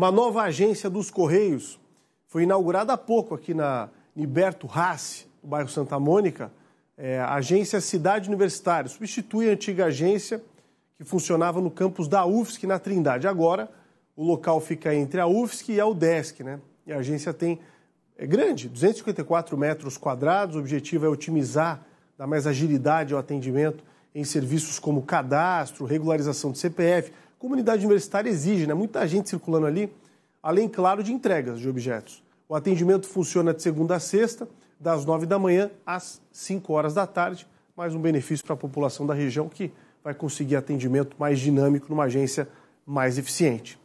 Uma nova agência dos Correios foi inaugurada há pouco aqui na Niberto Rassi, no bairro Santa Mônica. É, a agência Cidade Universitária substitui a antiga agência que funcionava no campus da UFSC na Trindade. Agora, o local fica entre a UFSC e a UDESC, né? E a agência tem é grande, 254 metros quadrados. O objetivo é otimizar, dar mais agilidade ao atendimento em serviços como cadastro, regularização de CPF, comunidade universitária exige, né? Muita gente circulando ali, além, claro, de entregas de objetos. O atendimento funciona de segunda a sexta, das nove da manhã às cinco horas da tarde, mais um benefício para a população da região que vai conseguir atendimento mais dinâmico numa agência mais eficiente.